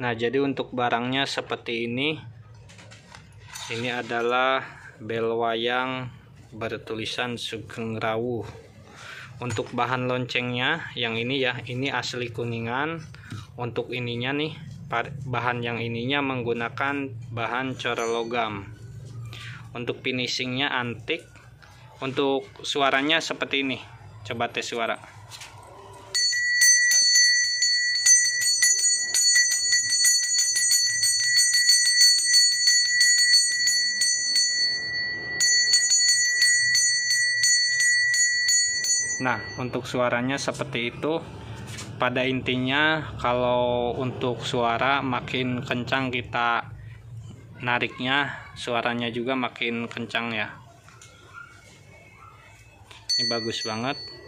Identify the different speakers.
Speaker 1: Nah jadi untuk barangnya seperti ini Ini adalah bel wayang bertulisan Sugeng Rawuh Untuk bahan loncengnya yang ini ya ini asli kuningan Untuk ininya nih bahan yang ininya menggunakan bahan logam Untuk finishingnya antik Untuk suaranya seperti ini Coba tes suara Nah, untuk suaranya seperti itu. Pada intinya, kalau untuk suara makin kencang kita nariknya, suaranya juga makin kencang ya. Ini bagus banget.